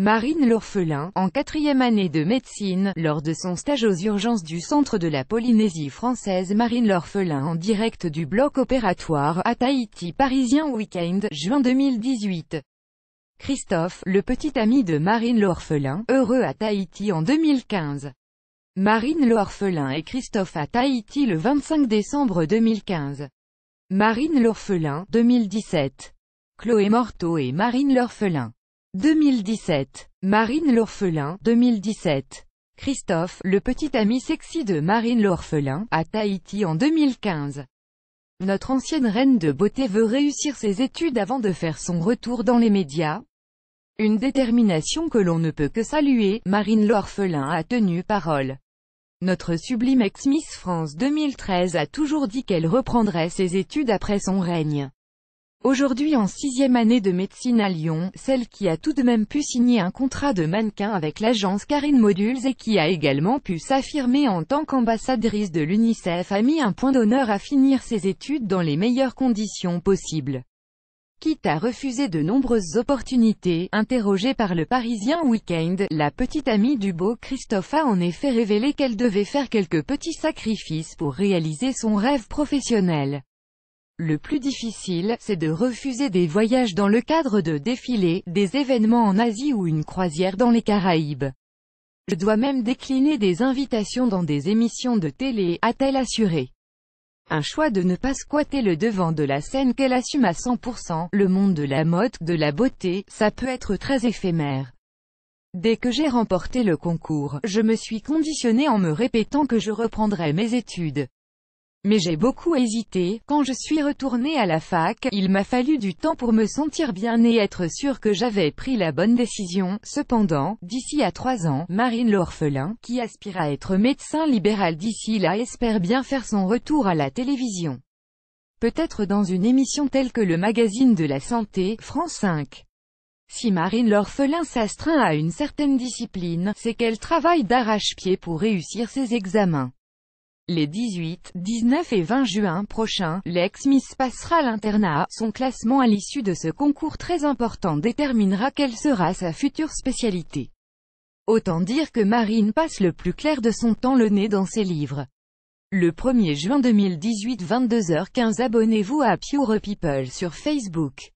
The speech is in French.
Marine l'orphelin, en quatrième année de médecine, lors de son stage aux urgences du centre de la Polynésie française Marine l'orphelin en direct du bloc opératoire, à Tahiti Parisien Week-end, juin 2018. Christophe, le petit ami de Marine l'orphelin, heureux à Tahiti en 2015. Marine l'orphelin et Christophe à Tahiti le 25 décembre 2015. Marine l'orphelin, 2017. Chloé Morteau et Marine l'orphelin. 2017. Marine l'orphelin, 2017. Christophe, le petit ami sexy de Marine l'orphelin, à Tahiti en 2015. Notre ancienne reine de beauté veut réussir ses études avant de faire son retour dans les médias. Une détermination que l'on ne peut que saluer, Marine l'orphelin a tenu parole. Notre sublime ex-Miss France 2013 a toujours dit qu'elle reprendrait ses études après son règne. Aujourd'hui en sixième année de médecine à Lyon, celle qui a tout de même pu signer un contrat de mannequin avec l'agence Karine Modules et qui a également pu s'affirmer en tant qu'ambassadrice de l'UNICEF a mis un point d'honneur à finir ses études dans les meilleures conditions possibles. Quitte à refuser de nombreuses opportunités, interrogée par le Parisien Weekend, la petite amie du beau Christophe a en effet révélé qu'elle devait faire quelques petits sacrifices pour réaliser son rêve professionnel. Le plus difficile, c'est de refuser des voyages dans le cadre de défilés, des événements en Asie ou une croisière dans les Caraïbes. Je dois même décliner des invitations dans des émissions de télé, a-t-elle assuré. Un choix de ne pas squatter le devant de la scène qu'elle assume à 100%, le monde de la mode, de la beauté, ça peut être très éphémère. Dès que j'ai remporté le concours, je me suis conditionné en me répétant que je reprendrai mes études. Mais j'ai beaucoup hésité, quand je suis retournée à la fac, il m'a fallu du temps pour me sentir bien et être sûre que j'avais pris la bonne décision. Cependant, d'ici à trois ans, Marine l'orphelin, qui aspire à être médecin libéral d'ici là espère bien faire son retour à la télévision. Peut-être dans une émission telle que le magazine de la santé, France 5. Si Marine l'orphelin s'astreint à une certaine discipline, c'est qu'elle travaille d'arrache-pied pour réussir ses examens. Les 18, 19 et 20 juin prochains, l'ex-Miss passera l'internat. Son classement à l'issue de ce concours très important déterminera quelle sera sa future spécialité. Autant dire que Marine passe le plus clair de son temps le nez dans ses livres. Le 1er juin 2018 22h15 abonnez-vous à Pure People sur Facebook.